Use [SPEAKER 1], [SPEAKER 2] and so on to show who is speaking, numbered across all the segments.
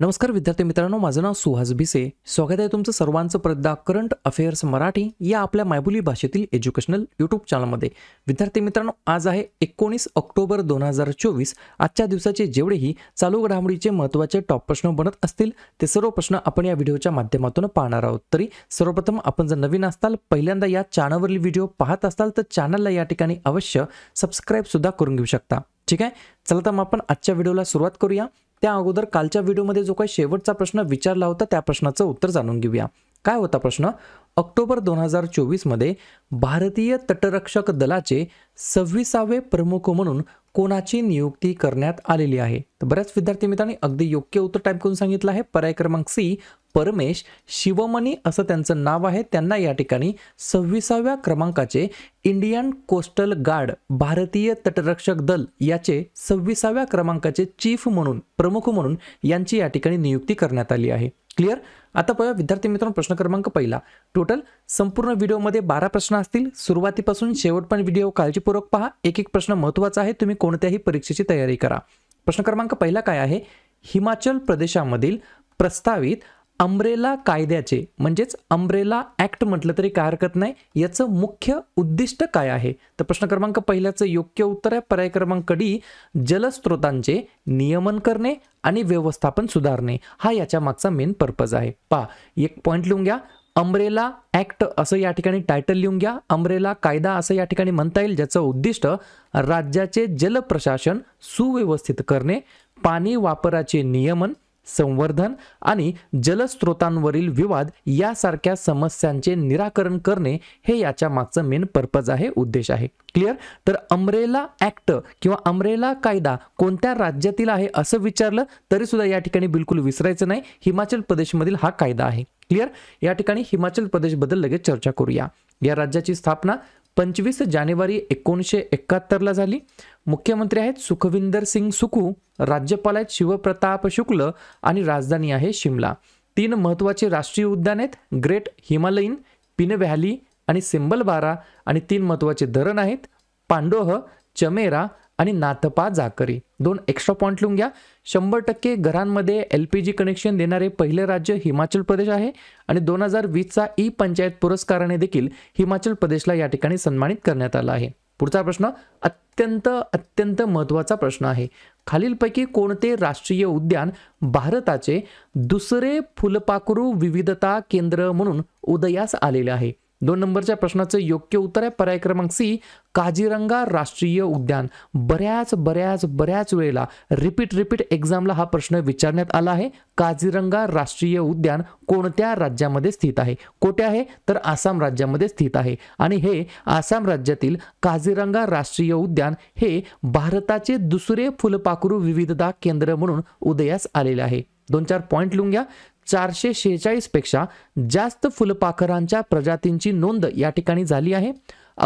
[SPEAKER 1] नमस्कार विद्यार्थी मित्रांनो माझं नाव सुहास भिसे स्वागत आहे तुमचं सर्वांचं प्रदा करंट अफेअर्स मराठी या आपल्या मायबोली भाषेतील एज्युकेशनल यूट्यूब चॅनलमध्ये विद्यार्थी मित्रांनो आज आहे एकोणीस ऑक्टोबर दोन हजार चोवीस आजच्या दिवसाचे जेवढेही चालू घडामोडीचे महत्त्वाचे टॉप प्रश्न बनत असतील ते सर्व प्रश्न आपण या व्हिडिओच्या माध्यमातून पाहणार आहोत तरी सर्वप्रथम आपण जर नवीन असताल पहिल्यांदा या चॅनलवरील व्हिडिओ पाहत असाल तर चॅनलला या ठिकाणी अवश्य सबस्क्राईबसुद्धा करून घेऊ शकता ठीक आहे चला तर मग आपण आजच्या व्हिडिओला सुरुवात करूया त्या अगोदर कालच्या व्हिडिओमध्ये जो काही शेवटचा प्रश्न विचारला होता त्या प्रश्नाचं उत्तर जाणून घेऊया काय होता प्रश्न ऑक्टोबर दोन हजार चोवीसमध्ये भारतीय तटरक्षक दलाचे सव्वीसावे प्रमुख म्हणून कोणाची नियुक्ती करण्यात आलेली आहे तर बऱ्याच विद्यार्थी मित्रांनी अगदी योग्य उत्तर टाईप करून सांगितलं आहे पर्याय क्रमांक सी परमेश शिवमणी असं त्यांचं नाव आहे त्यांना या ठिकाणी सव्वीसाव्या क्रमांकाचे इंडियन कोस्टल गार्ड भारतीय तटरक्षक दल याचे सव्वीसाव्या क्रमांकाचे चीफ म्हणून प्रमुख म्हणून यांची या ठिकाणी नियुक्ती करण्यात आली आहे क्लिअर आता पाहूया विद्यार्थी मित्रांनो प्रश्न क्रमांक पहिला टोटल संपूर्ण व्हिडिओमध्ये बारा प्रश्न असतील सुरुवातीपासून शेवट पण व्हिडिओ काळजीपूर्वक पहा एक एक प्रश्न महत्त्वाचा आहे तुम्ही कोणत्याही परीक्षेची तयारी करा प्रश्न क्रमांक पहिला काय आहे हिमाचल प्रदेशामधील प्रस्तावित अम्ब्रेला कायद्याचे म्हणजेच अम्ब्रेला ॲक्ट म्हटलं तरी काय हरकत नाही याचं मुख्य उद्दिष्ट काय आहे तर प्रश्न क्रमांक पहिल्याचं योग्य उत्तर आहे पर्याय क्रमांक डी जलस्रोतांचे नियमन करणे आणि व्यवस्थापन सुधारणे हा याच्या मागचा मेन पर्पज आहे पा एक पॉईंट लिहून घ्या अम्ब्रेला ॲक्ट असं या ठिकाणी टायटल लिहून घ्या अम्ब्रेला कायदा असं या ठिकाणी म्हणता येईल ज्याचं उद्दिष्ट राज्याचे जलप्रशासन सुव्यवस्थित करणे पाणी वापराचे नियमन संवर्धन आणि जलस्रोतांवरील विवाद यासारख्या समस्यांचे निराकरण करणे हे याच्या मागचं मेन पर्पज आहे उद्देश आहे क्लिअर तर अमरेला ऍक्ट किंवा अमरेला कायदा कोणत्या राज्यातील आहे असं विचारलं तरी सुद्धा या ठिकाणी बिलकुल विसरायचं नाही हिमाचल प्रदेशमधील हा कायदा आहे क्लिअर या ठिकाणी हिमाचल प्रदेशबद्दल लगेच चर्चा करूया या राज्याची स्थापना पंचवीस जानेवारी एकोणीसशे एकाहत्तरला झाली मुख्यमंत्री आहेत सुखविंदर सिंग सुखू राज्यपाल आहेत शिवप्रताप शुक्ल आणि राजधानी आहे शिमला तीन महत्त्वाचे राष्ट्रीय उद्यान आहेत ग्रेट हिमालयीन पिन व्हॅली आणि सिंबलबारा आणि तीन महत्त्वाचे धरण आहेत पांडोह चमेरा आणि नाथपा जाकरी दोन एक्स्ट्रा पॉईंट लिहून घ्या शंभर टक्के घरांमध्ये एल पी जी कनेक्शन देणारे पहिले राज्य हिमाचल प्रदेश आहे आणि दोन हजार वीसचा ई पंचायत पुरस्काराने देखील हिमाचल प्रदेशला या ठिकाणी सन्मानित करण्यात आला आहे पुढचा प्रश्न अत्यंत अत्यंत महत्त्वाचा प्रश्न आहे खालीलपैकी कोणते राष्ट्रीय उद्यान भारताचे दुसरे फुलपाखरू विविधता केंद्र म्हणून उदयास आलेले आहे दोन नंबरच्या प्रश्नाचं योग्य उत्तर आहे पर्याय क्रमांक सी काजीरंगा राष्ट्रीय उद्यान बऱ्याच बऱ्याच बऱ्याच वेळेला रिपीट रिपीट एक्झामला हा प्रश्न विचारण्यात आला आहे काजीरंगा राष्ट्रीय उद्यान कोणत्या राज्यामध्ये स्थित आहे कोठे आहे तर आसाम राज्यामध्ये स्थित आहे आणि हे आसाम राज्यातील काजीरंगा राष्ट्रीय उद्यान हे भारताचे दुसरे फुलपाखरू विविधता केंद्र म्हणून उदयास आलेले आहे दोन चार पॉईंट लिहून घ्या चारशे पेक्षा जास्त फुलपाखरांच्या प्रजातींची नोंद या ठिकाणी झाली आहे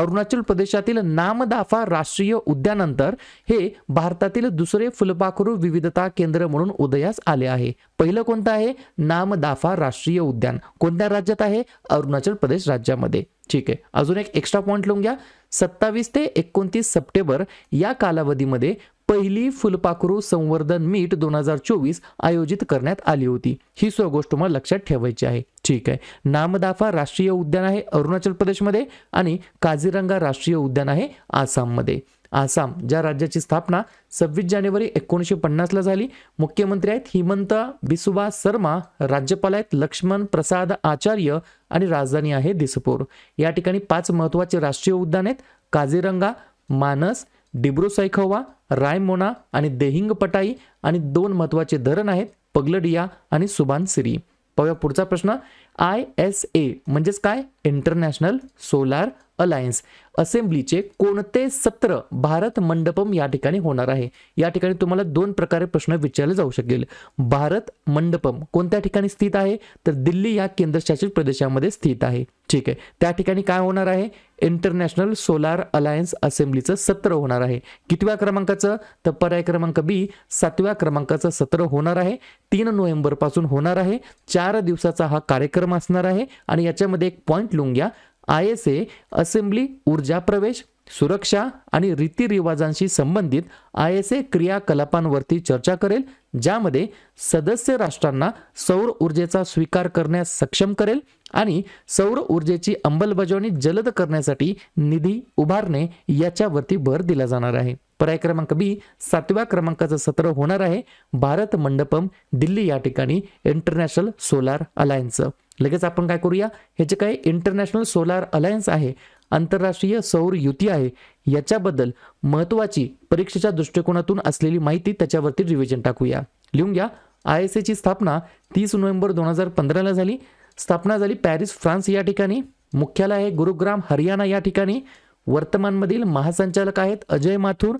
[SPEAKER 1] अरुणाचल प्रदेशातील नामदाफा राष्ट्रीय उद्यानंतर हे भारतातील दुसरे फुलपाखरू विविधता केंद्र म्हणून उदयास आले आहे पहिलं कोणतं आहे नामदाफा राष्ट्रीय उद्यान कोणत्या राज्यात आहे अरुणाचल प्रदेश राज्यामध्ये ठीक आहे अजून एक एक्स्ट्रा पॉईंट लिहून घ्या सत्तावीस ते एकोणतीस सप्टेंबर या कालावधीमध्ये पहिली फुलपाखरू संवर्धन मीट दोन हजार चोवीस आयोजित करण्यात आली होती ही सर्व गोष्ट मला लक्षात ठेवायची आहे ठीक आहे नामदाफा राष्ट्रीय उद्यान आहे अरुणाचल प्रदेशमध्ये आणि काझीरंगा राष्ट्रीय उद्यान आहे आसाममध्ये आसाम ज्या राज्याची स्थापना सव्वीस जानेवारी एकोणीसशे पन्नासला झाली मुख्यमंत्री आहेत हिमंत बिसुबा शर्मा राज्यपाल आहेत लक्ष्मण प्रसाद आचार्य आणि राजधानी आहे दिसपूर या ठिकाणी पाच महत्वाचे राष्ट्रीय उद्यान आहेत काझीरंगा मानस डिब्रू सैखोवा रायमोना आणि देहिंगपटाई आणि दोन महत्वाचे धरण आहेत पगलडिया आणि सिरी पाहूया पुढचा प्रश्न आय एस ए म्हणजेच काय इंटरनॅशनल सोलार अलायन्स असेंब्लीचे कोणते सत्र भारत मंडपम या ठिकाणी होणार आहे या ठिकाणी तुम्हाला दोन प्रकारे प्रश्न विचारले जाऊ शकेल भारत मंडपम कोणत्या ठिकाणी स्थित आहे तर दिल्ली या केंद्रशासित प्रदेशामध्ये स्थित आहे ठीक आहे त्या ठिकाणी काय होणार आहे इंटरनॅशनल सोलार अलायन्स असेंब्लीचं सत्र होणार आहे कितव्या क्रमांकाचं तर पर्याय क्रमांक बी सातव्या क्रमांकाचं सत्र होणार आहे तीन नोव्हेंबरपासून होणार आहे चार दिवसाचा हा कार्यक्रम असणार आहे आणि याच्यामध्ये एक पॉईंट लिहून घ्या आय एस ए असेंब्ली ऊर्जा प्रवेश सुरक्षा आणि रीतिरिवाजांशी संबंधित आय एस ए क्रियाकलापांवरती चर्चा करेल ज्यामध्ये सदस्य राष्ट्रांना सौर ऊर्जेचा स्वीकार करण्यास सक्षम करेल आणि सौर ऊर्जेची अंमलबजावणी जलद करण्यासाठी निधी उभारणे याच्यावरती भर दिला जाणार आहे पर्याय क्रमांक बी सातव्या क्रमांकाचं सत्र होणार आहे भारत मंडपम दिल्ली या ठिकाणी इंटरनॅशनल सोलार अलायन्स लगेच आपण काय करूया हे जे काही इंटरनॅशनल सोलार अलायन्स आहे आंतरराष्ट्रीय सौर युती आहे याच्याबद्दल महत्त्वाची परीक्षेच्या दृष्टिकोनातून असलेली माहिती त्याच्यावरती रिव्हिजन टाकूया लिहून घ्या आय एस एची स्थापना तीस नोव्हेंबर दोन हजार पंधराला झाली स्थापना झाली पॅरिस फ्रान्स या ठिकाणी मुख्यालय आहे गुरुग्राम हरियाणा या ठिकाणी वर्तमानमधील महासंचालक आहेत अजय माथुर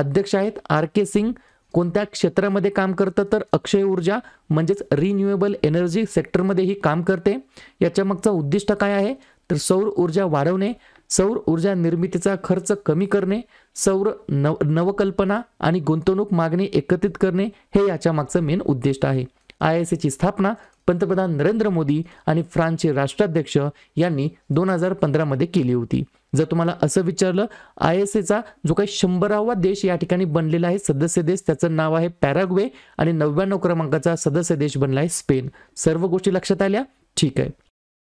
[SPEAKER 1] अध्यक्ष आहेत आर के सिंग कोणत्या क्षेत्रामध्ये काम करतं तर अक्षय ऊर्जा म्हणजेच रिन्युएबल एनर्जी सेक्टरमध्येही ही काम करते याच्या उद्दिष्ट काय आहे तर सौर ऊर्जा वाढवणे सौर ऊर्जा निर्मितीचा खर्च कमी करणे सौर नव नवकल्पना आणि गुंतवणूक मागणी एकत्रित करणे हे याच्या मागचं मेन उद्दिष्ट आहे आय एस एची स्थापना पंतप्रधान नरेंद्र मोदी आणि फ्रान्सचे राष्ट्राध्यक्ष यांनी दोन हजार पंधरामध्ये केली होती जर तुम्हाला असं विचारलं आय एस एचा जो काही शंभरावा देश या ठिकाणी बनलेला आहे सदस्य देश त्याचं नाव आहे पॅराग्वे आणि नव्याण्णव क्रमांकाचा सदस्य देश बनला आहे स्पेन सर्व गोष्टी लक्षात आल्या ठीक आहे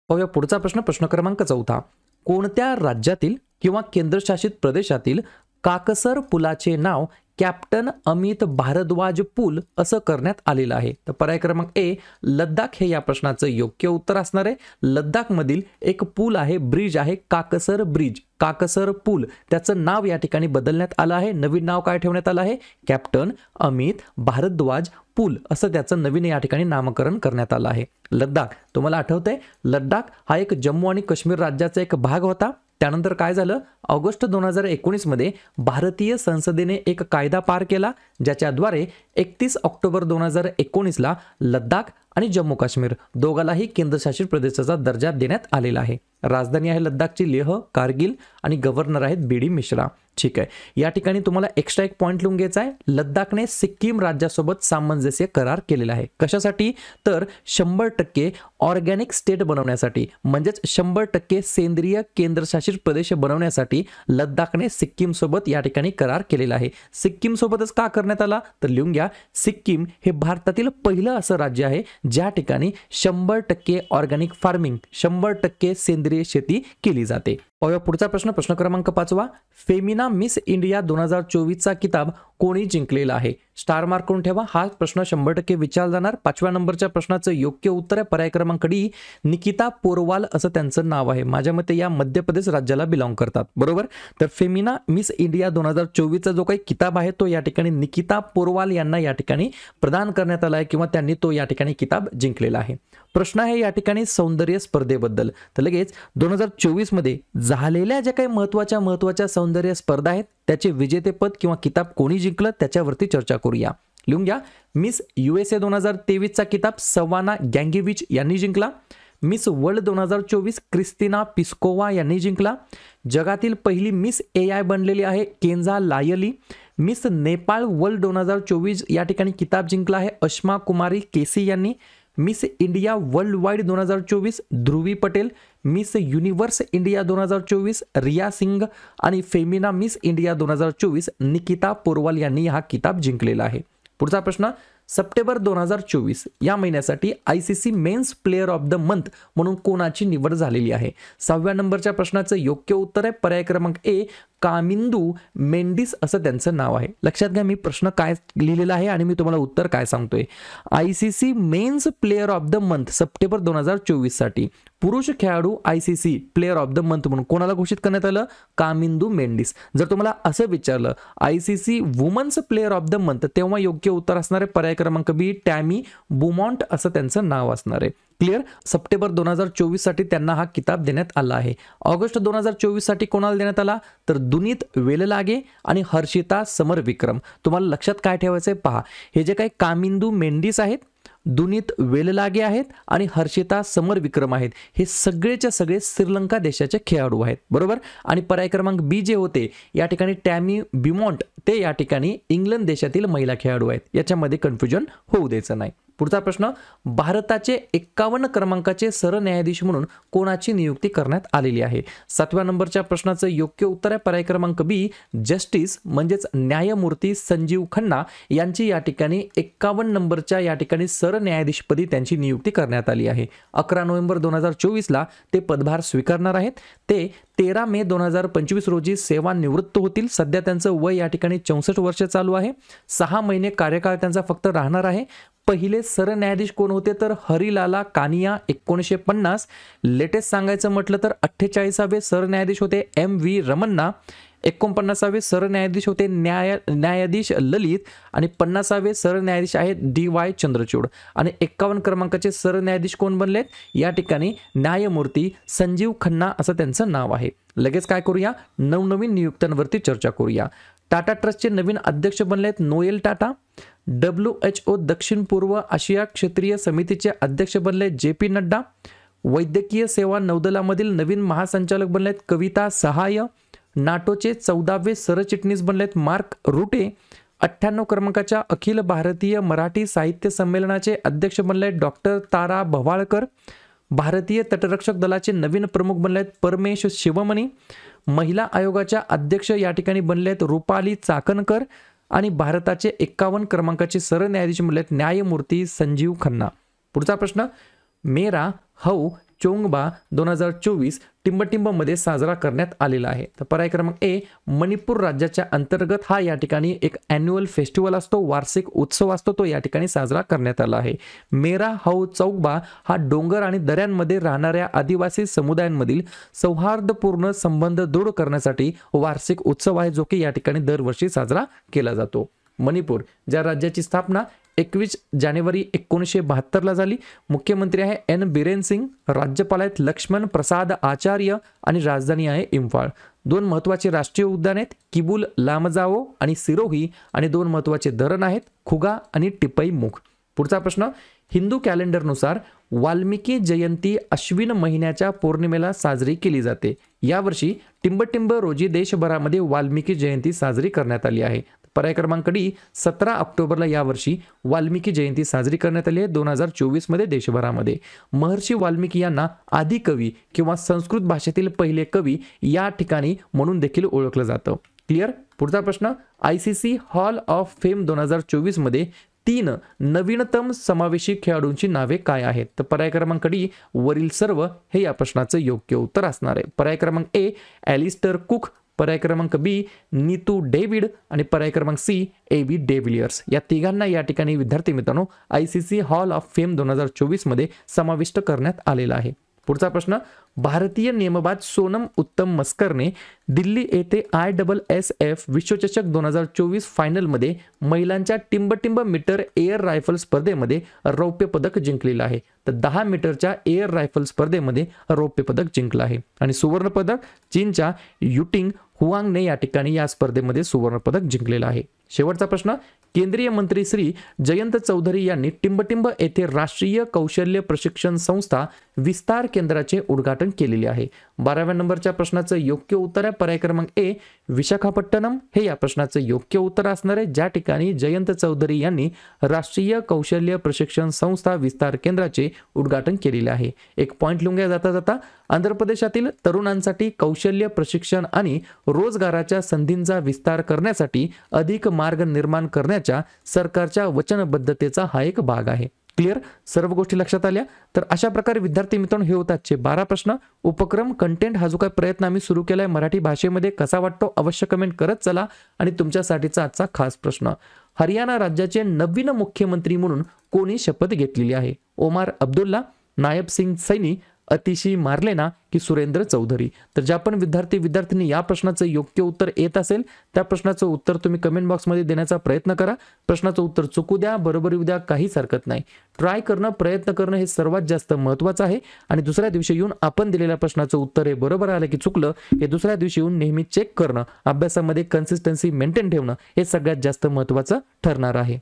[SPEAKER 1] पाहूया पुढचा प्रश्न प्रश्न क्रमांक चौथा कोणत्या राज्यातील किंवा केंद्रशासित प्रदेशातील काकसर पुलाचे नाव कॅप्टन अमित भारद्वाज पूल असं करण्यात आलेलं आहे तर पर्याय क्रमांक ए लद्दाख हे या प्रश्नाचं योग्य उत्तर असणार आहे लद्दाखमधील एक पूल आहे ब्रिज आहे काकसर ब्रिज काकसर पूल त्याचं नाव या ठिकाणी बदलण्यात आलं आहे नवीन नाव काय ठेवण्यात आलं आहे कॅप्टन अमित भारद्वाज पूल असं त्याचं नवीन या ठिकाणी नामकरण करण्यात आलं आहे लद्दाख तुम्हाला आठवतंय लद्दाख हा एक जम्मू आणि काश्मीर राज्याचा एक भाग होता त्यानंतर काय झालं ऑगस्ट दोन हजार एकोणीसमध्ये भारतीय संसदेने एक कायदा पार केला ज्याच्याद्वारे एकतीस ऑक्टोबर दोन हजार एकोणीसला लद्दाख आणि जम्मू काश्मीर दोघालाही केंद्रशासित प्रदेशाचा दर्जा देण्यात आलेला आहे राजधानी आहे लद्दाखची लेह कारगिल आणि गव्हर्नर आहेत बी डी मिश्रा ठीक आहे या ठिकाणी तुम्हाला एक्स्ट्रा एक पॉईंट लिहून घ्यायचा आहे लद्दाखने सिक्कीम राज्यासोबत सामंजस्य करार केलेला आहे कशासाठी तर शंभर टक्के ऑर्गॅनिक स्टेट बनवण्यासाठी म्हणजेच शंभर टक्के सेंद्रिय केंद्रशासित प्रदेश बनवण्यासाठी लद्दाखने सिक्कीमसोबत या ठिकाणी करार केलेला आहे सिक्कीमसोबतच का करण्यात आला तर लिहून घ्या सिक्कीम हे भारतातील पहिलं असं राज्य आहे ज्या ठिकाणी शंभर टक्के ऑर्गॅनिक फार्मिंग शंभर टक्के सेंद्रिय शेती केली जाते पाहूया पुढचा प्रश्न प्रश्न क्रमांक पाचवा फेमिना मिस इंडिया दोन हजार चोवीसचा किताब कोणी जिंकलेला आहे स्टार मार्क करून ठेवा हा प्रश्न शंभर टक्के विचार जाणार पाचव्या नंबरच्या प्रश्नाचं योग्य उत्तर आहे पर्याय क्रमांक डी निकिता पोरवाल असं त्यांचं नाव आहे माझ्या मते या मध्य प्रदेश राज्याला बिलॉंग करतात बरोबर तर फेमिना मिस इंडिया दोन हजार चोवीसचा जो काही किताब आहे तो या ठिकाणी निकिता पोरवाल यांना या ठिकाणी प्रदान करण्यात आला आहे किंवा त्यांनी तो या ठिकाणी किताब जिंकलेला आहे प्रश्न आहे या ठिकाणी सौंदर्य स्पर्धेबद्दल तर लगेच दोन हजार चोवीसमध्ये झालेल्या ज्या काही महत्त्वाच्या महत्त्वाच्या सौंदर्य स्पर्धा आहेत त्याचे विजेतेपद किंवा किताब कोणी जिंकलं त्याच्यावरती चर्चा करूया लिहून घ्या मिस यू एस ए दोन हजार तेवीसचा किताब सवाना गँगेविच यांनी जिंकला मिस वर्ल्ड दोन हजार चोवीस क्रिस्तिना पिस्कोवा यांनी जिंकला जगातील पहिली मिस ए आय बनलेली आहे केंजा लायली मिस नेपाळ वर्ल्ड दोन हजार चोवीस या ठिकाणी किताब जिंकला आहे अश्मा कुमारी केसी यांनी मिस इंडिया वर्ल्ड वाईड दोन हजार चोवीस Dhruvi Patel Miss Universe India दोन हजार चोवीस रिया सिंग आणि फेमिना मिस इंडिया दोन हजार चोवीस निकिता पोरवाल यांनी हा किताब जिंकलेला आहे पुढचा प्रश्न सप्टेंबर दोन हजार चोवीस या महिन्यासाठी I C C men's player of the month म्हणून कोणाची निवड झालेली आहे सहाव्या नंबरच्या प्रश्नाचं योग्य उत्तर आहे पर्याय क्रमांक ए कामिंदू मेंडिस असं त्यांचं नाव आहे लक्षात घ्या मी प्रश्न काय लिहिलेला आहे आणि मी तुम्हाला उत्तर काय सांगतोय I C C men's player of the month September दोन हजार साठी पुरुष खेळाडू I C C player of the month म्हणून कोणाला घोषित करण्यात आलं कामिंदू मेंडिस जर तुम्हाला असं विचारलं I C C women's player of the month तेव्हा योग्य उत्तर असणारे पर्याय क्रमांक बी टॅमी बुमॉन्ट असं त्यांचं नाव असणार आहे क्लिअर सप्टेंबर दोन हजार चोवीससाठी त्यांना हा किताब देण्यात आला आहे ऑगस्ट दोन हजार चोवीससाठी कोणाला देण्यात आला तर दुनीत वेललागे आणि हर्षिता समर विक्रम तुम्हाला लक्षात काय ठेवायचं आहे पहा हे जे काही कामिंदू मेंडीस आहेत दुनीत वेललागे आहेत आणि हर्षिता समर विक्रम आहेत हे सगळेच्या सगळे श्रीलंका देशाचे खेळाडू आहेत बरोबर आणि पर्याय क्रमांक बी जे होते या ठिकाणी टॅमी बिमॉन्ट ते या ठिकाणी इंग्लंड देशातील महिला खेळाडू आहेत याच्यामध्ये कन्फ्युजन होऊ द्यायचं नाही पुढचा प्रश्न भारताचे एक्कावन्न क्रमांकाचे सरन्यायाधीश म्हणून कोणाची नियुक्ती करण्यात आलेली आहे सातव्या नंबरच्या प्रश्नाचं योग्य उत्तर आहे पर्याय क्रमांक बी जस्टिस म्हणजेच न्यायमूर्ती संजीव खन्ना यांची या ठिकाणी एक्कावन्न नंबरच्या या ठिकाणी सरन्यायाधीशपदी त्यांची नियुक्ती करण्यात आली आहे अकरा नोव्हेंबर दोन हजार चोवीसला ते पदभार स्वीकारणार आहेत ते तेरा मे दोन हजार पंचवीस रोजी सेवानिवृत्त होतील सध्या त्यांचं वय या ठिकाणी चौसष्ट वर्ष चालू आहे सहा महिने कार्यकाळ त्यांचा फक्त राहणार आहे पहिले सरन्यायाधीश कोण होते तर हरिलाला कानिया एकोणीसशे पन्नास लेटेस्ट सांगायचं म्हटलं तर अठ्ठेचाळीसावे सरन्यायाधीश होते एम व्ही रमन्ना एकोणपन्नासावे सरन्यायाधीश होते न्याय न्यायाधीश ललित आणि पन्नासावे सरन्यायाधीश आहेत डी वाय चंद्रचूड आणि एक्कावन्न क्रमांकाचे सरन्यायाधीश कोण बनले या ठिकाणी न्यायमूर्ती संजीव खन्ना असं त्यांचं नाव आहे लगेच काय करूया नवनवीन नियुक्त्यांवरती चर्चा करूया टाटा ट्रस्टचे नवीन अध्यक्ष बनलेत Noel Tata W H O दक्षिण पूर्व आशिया क्षेत्रीय समितीचे अध्यक्ष बनले जे पी नड्डा वैद्यकीय सेवा नौदलामधील नवीन महासंचालक बनलेत कविता सहाय्य नाटोचे चौदावे सरचिटणीस बनलेत मार्क रुटे अठ्ठ्याण्णव क्रमांकाच्या अखिल भारतीय मराठी साहित्य संमेलनाचे अध्यक्ष बनले डॉक्टर तारा भवाळकर भारतीय तटरक्षक दलाचे नवीन प्रमुख बनले आहेत परमेश शिवमणी महिला आयोगाच्या अध्यक्ष या ठिकाणी बनले आहेत रुपाली चाकणकर आणि भारताचे एक्कावन्न क्रमांकाचे सरन्यायाधीश बनले आहेत न्यायमूर्ती संजीव खन्ना पुढचा प्रश्न मेरा हौ चोंगबा दोन हजार चोवीस टिंबटिंबमध्ये साजरा करण्यात आलेला आहे तर पर्याय क्रमांक ए मणिपूर राज्याच्या अंतर्गत हा या ठिकाणी एक अॅन्युअल फेस्टिवल असतो वार्षिक उत्सव असतो तो या ठिकाणी साजरा करण्यात आला आहे मेरा हाऊ चौकबा हा डोंगर आणि दऱ्यांमध्ये राहणाऱ्या आदिवासी समुदायांमधील सौहार्दपूर्ण संबंध दृढ करण्यासाठी वार्षिक उत्सव आहे जो की या ठिकाणी दरवर्षी साजरा केला जातो मणिपूर ज्या राज्याची स्थापना एकवीस जानेवारी एकोणीसशे बहात्तरला झाली मुख्यमंत्री आहे एन बिरेन सिंग राज्यपाल आहेत लक्ष्मण प्रसाद आचार्य आणि राजधानी आहे इम्फाळ दोन महत्त्वाचे राष्ट्रीय उद्यान आहेत किबुल लामजाओ आणि सिरोही आणि दोन महत्त्वाचे धरण आहेत खुगा आणि टिपई मुख पुढचा प्रश्न हिंदू कॅलेंडरनुसार वाल्मिकी जयंती अश्विन महिन्याच्या पौर्णिमेला साजरी केली जाते यावर्षी टिंबटिंब रोजी देशभरामध्ये वाल्मिकी जयंती साजरी करण्यात आली आहे पर्याय क्रमांक डी सतरा ऑक्टोबरला यावर्षी वाल्मिकी जयंती साजरी करण्यात आली आहे दोन हजार चोवीसमध्ये देशभरामध्ये महर्षी वाल्मिकी यांना आदि कवी किंवा संस्कृत भाषेतील पहिले कवी या ठिकाणी म्हणून देखील ओळखलं जातं क्लिअर पुढचा प्रश्न I C C hall of fame दोन हजार चोवीसमध्ये तीन नवीनतम समावेशी खेळाडूंची नावे काय आहेत तर पर्याय क्रमांक डी वरील सर्व हे या प्रश्नाचं योग्य उत्तर असणार आहे पर्याय क्रमांक ए ॲलिस्टर कुक पर्याय क्रमांक बी नीतू डेव्हिड आणि पर्याय क्रमांक सी ए व्ही डेव्हिलियर्स या तिघांना या ठिकाणी विद्यार्थी मित्रांनो I C C hall of fame दोन हजार चोवीसमध्ये समाविष्ट करण्यात आलेला आहे पुढचा प्रश्न भारतीय नियमबाद सोनम उत्तम मस्करने दिल्ली येथे आय डबल एस एफ विश्वचषक दोन हजार चोवीस फायनलमध्ये महिलांच्या टिंबटिंब मीटर एअर रायफल स्पर्धेमध्ये रौप्य पदक जिंकलेलं आहे तर दहा मीटरच्या एअर रायफल स्पर्धेमध्ये रौप्य पदक जिंकलं आहे आणि सुवर्ण पदक चीनच्या युटिंग हुआंगने या ठिकाणी या स्पर्धेमध्ये सुवर्ण पदक जिंकलेलं आहे शेवटचा प्रश्न केंद्रीय मंत्री श्री जयंत चौधरी यांनी टिंबटिंब येथे राष्ट्रीय कौशल्य प्रशिक्षण संस्था विस्तार केंद्राचे उद्घाटन केलेले आहे बाराव्या नंबरच्या प्रश्नाचं योग्य उत्तर आहे पर्याय क्रमांक ए विशाखापट्टणम हे या प्रश्नाचं योग्य उत्तर असणार आहे ज्या ठिकाणी जयंत चौधरी यांनी राष्ट्रीय कौशल्य प्रशिक्षण संस्था विस्तार केंद्राचे उद्घाटन केलेले आहे एक पॉईंट घ्या जाता जाता आंध्र प्रदेशातील तरुणांसाठी कौशल्य प्रशिक्षण आणि रोजगाराच्या संधींचा विस्तार करण्यासाठी अधिक मार्ग निर्माण करण्याच्या सरकारच्या वचनबद्धतेचा हा एक भाग आहे क्लिअर सर्व गोष्टी लक्षात आल्या तर अशा प्रकारे विद्यार्थी मित्रांनो हे होतात जे बारा प्रश्न उपक्रम कंटेंट हा जो काही प्रयत्न आम्ही सुरू केलाय मराठी भाषेमध्ये कसा वाटतो अवश्य कमेंट करत चला आणि तुमच्यासाठीचा आजचा खास प्रश्न हरियाणा राज्याचे नवीन मुख्यमंत्री म्हणून कोणी शपथ घेतलेली आहे ओमार अब्दुल्ला नायब सिंग सैनी अतिशय मारले ना की सुरेंद्र चौधरी तर ज्या पण विद्यार्थी विद्यार्थ्यांनी या प्रश्नाचं योग्य उत्तर येत असेल त्या प्रश्नाचं उत्तर तुम्ही कमेंट बॉक्समध्ये देण्याचा प्रयत्न करा प्रश्नाचं उत्तर चुकू द्या बरोबर येऊ द्या काहीच हरकत नाही ट्राय करणं प्रयत्न करणं हे सर्वात जास्त महत्वाचं आहे आणि दुसऱ्या दिवशी येऊन आपण दिलेल्या प्रश्नाचं उत्तर हे बरोबर आलं की चुकलं हे दुसऱ्या दिवशी येऊन नेहमी चेक करणं अभ्यासामध्ये कन्सिस्टन्सी मेंटेन ठेवणं हे सगळ्यात जास्त महत्वाचं ठरणार आहे